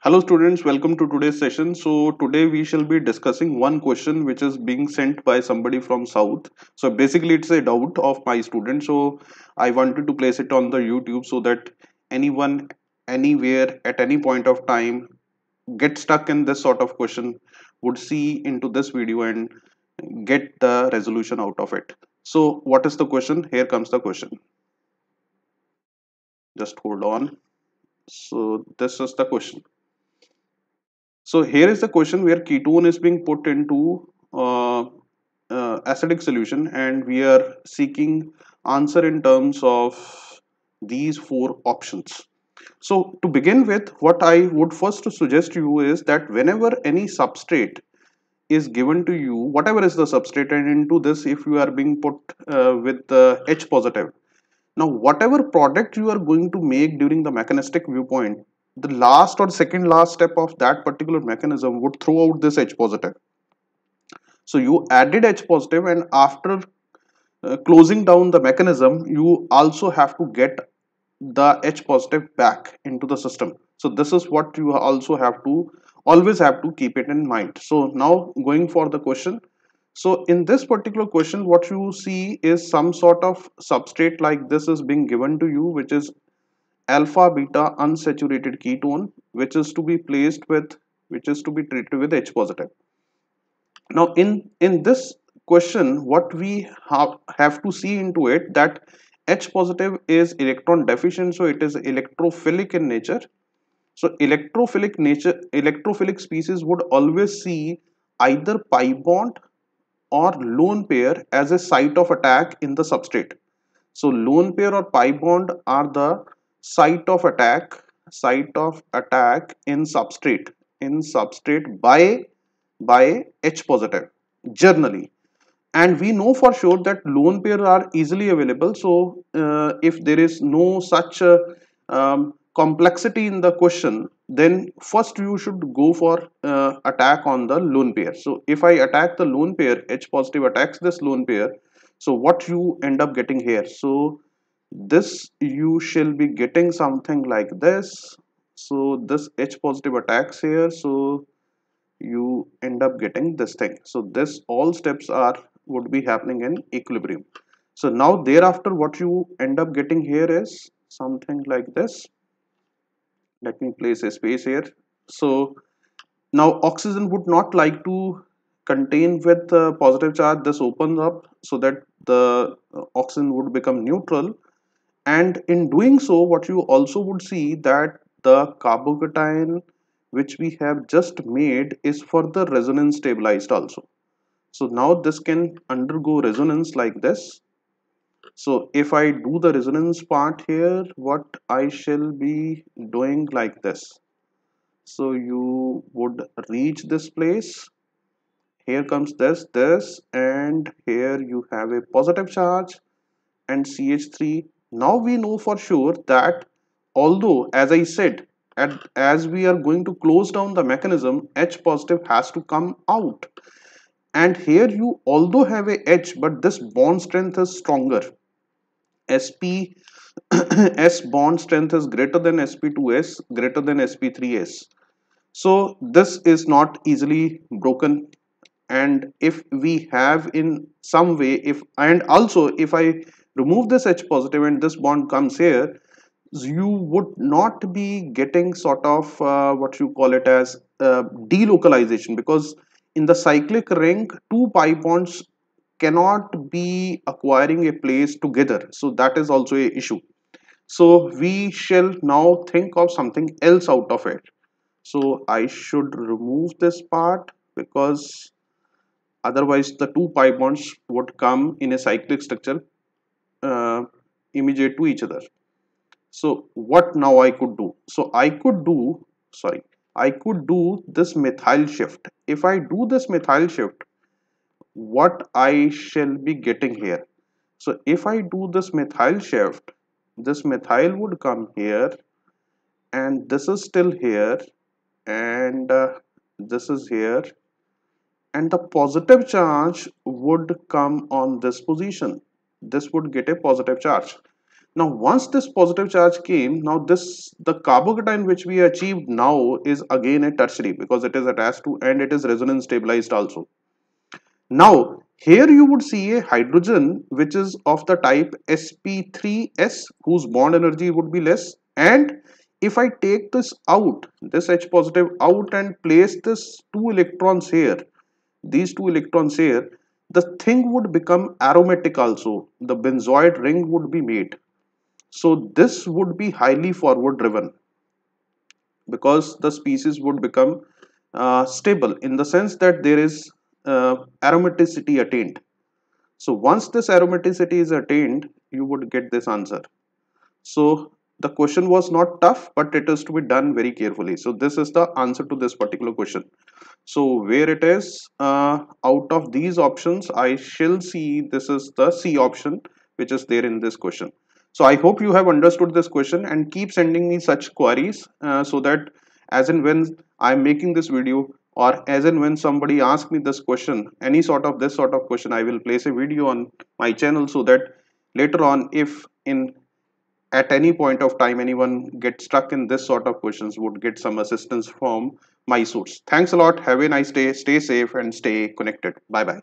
Hello students, welcome to today's session. So today we shall be discussing one question which is being sent by somebody from South. So basically it's a doubt of my student. So I wanted to place it on the YouTube so that anyone anywhere at any point of time get stuck in this sort of question would see into this video and get the resolution out of it. So what is the question? Here comes the question. Just hold on. So this is the question. So here is the question where ketone is being put into uh, uh, acidic solution and we are seeking answer in terms of these four options. So to begin with what I would first suggest to you is that whenever any substrate is given to you whatever is the substrate and into this if you are being put uh, with uh, H positive. Now whatever product you are going to make during the mechanistic viewpoint the last or second last step of that particular mechanism would throw out this H positive. So you added H positive and after uh, closing down the mechanism, you also have to get the H positive back into the system. So this is what you also have to always have to keep it in mind. So now going for the question. So in this particular question, what you see is some sort of substrate like this is being given to you, which is alpha beta unsaturated ketone which is to be placed with which is to be treated with H positive. Now in, in this question what we have, have to see into it that H positive is electron deficient so it is electrophilic in nature. So electrophilic nature electrophilic species would always see either pi bond or lone pair as a site of attack in the substrate. So lone pair or pi bond are the site of attack site of attack in substrate in substrate by by H positive generally and we know for sure that lone pair are easily available so uh, if there is no such uh, um, complexity in the question then first you should go for uh, attack on the lone pair so if I attack the lone pair H positive attacks this lone pair so what you end up getting here so this you shall be getting something like this so this h positive attacks here so you end up getting this thing so this all steps are would be happening in equilibrium so now thereafter what you end up getting here is something like this let me place a space here so now oxygen would not like to contain with uh, positive charge this opens up so that the uh, oxygen would become neutral and in doing so what you also would see that the carbocation which we have just made is further resonance stabilized also so now this can undergo resonance like this so if I do the resonance part here what I shall be doing like this so you would reach this place here comes this this and here you have a positive charge and CH3 now we know for sure that although as I said at, as we are going to close down the mechanism H positive has to come out and here you although have a H but this bond strength is stronger SP S bond strength is greater than sp2s greater than sp3s so this is not easily broken and if we have in some way if and also if I remove this H positive and this bond comes here, you would not be getting sort of uh, what you call it as uh, delocalization because in the cyclic ring, two pi bonds cannot be acquiring a place together. So that is also a issue. So we shall now think of something else out of it. So I should remove this part because otherwise the two pi bonds would come in a cyclic structure uh, immediate to each other so what now I could do so I could do sorry I could do this methyl shift if I do this methyl shift what I shall be getting here so if I do this methyl shift this methyl would come here and this is still here and uh, this is here and the positive charge would come on this position this would get a positive charge now once this positive charge came now this the carbocation which we achieved now is again a tertiary because it is attached to and it is resonance stabilized also now here you would see a hydrogen which is of the type sp3s whose bond energy would be less and if I take this out this H positive out and place this two electrons here these two electrons here the thing would become aromatic also. The benzoid ring would be made. So this would be highly forward driven because the species would become uh, stable in the sense that there is uh, aromaticity attained. So once this aromaticity is attained, you would get this answer. So the question was not tough but it is to be done very carefully so this is the answer to this particular question so where it is uh, out of these options i shall see this is the c option which is there in this question so i hope you have understood this question and keep sending me such queries uh, so that as and when i'm making this video or as and when somebody asks me this question any sort of this sort of question i will place a video on my channel so that later on if in at any point of time anyone gets stuck in this sort of questions would get some assistance from my source. Thanks a lot. Have a nice day. Stay safe and stay connected. Bye bye.